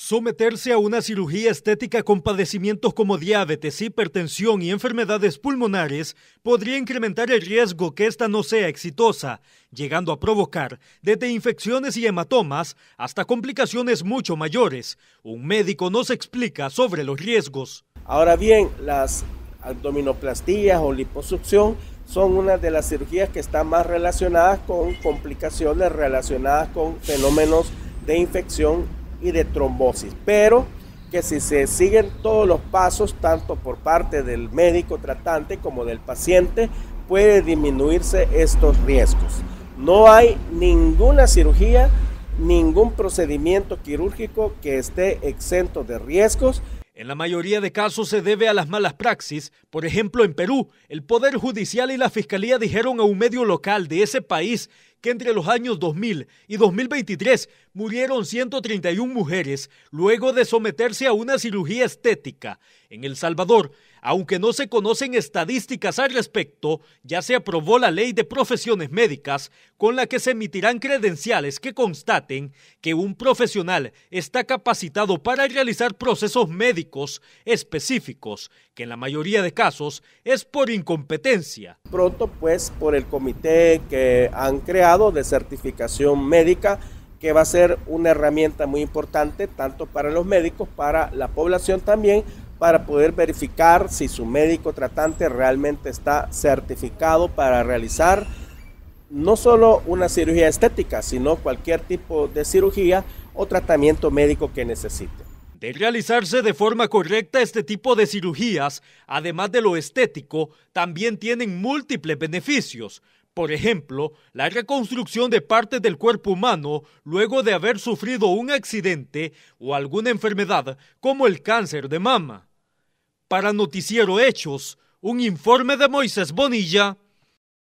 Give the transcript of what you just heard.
Someterse a una cirugía estética con padecimientos como diabetes, hipertensión y enfermedades pulmonares podría incrementar el riesgo que ésta no sea exitosa, llegando a provocar desde infecciones y hematomas hasta complicaciones mucho mayores. Un médico nos explica sobre los riesgos. Ahora bien, las abdominoplastías o liposucción son una de las cirugías que están más relacionadas con complicaciones relacionadas con fenómenos de infección y de trombosis, pero que si se siguen todos los pasos, tanto por parte del médico tratante como del paciente, puede disminuirse estos riesgos. No hay ninguna cirugía, ningún procedimiento quirúrgico que esté exento de riesgos en la mayoría de casos se debe a las malas praxis. Por ejemplo, en Perú, el Poder Judicial y la Fiscalía dijeron a un medio local de ese país que entre los años 2000 y 2023 murieron 131 mujeres luego de someterse a una cirugía estética. En El Salvador, aunque no se conocen estadísticas al respecto, ya se aprobó la ley de profesiones médicas con la que se emitirán credenciales que constaten que un profesional está capacitado para realizar procesos médicos específicos, que en la mayoría de casos es por incompetencia. Pronto pues por el comité que han creado de certificación médica que va a ser una herramienta muy importante tanto para los médicos, para la población también, para poder verificar si su médico tratante realmente está certificado para realizar no solo una cirugía estética, sino cualquier tipo de cirugía o tratamiento médico que necesite. De realizarse de forma correcta este tipo de cirugías, además de lo estético, también tienen múltiples beneficios. Por ejemplo, la reconstrucción de partes del cuerpo humano luego de haber sufrido un accidente o alguna enfermedad como el cáncer de mama. Para Noticiero Hechos, un informe de Moisés Bonilla.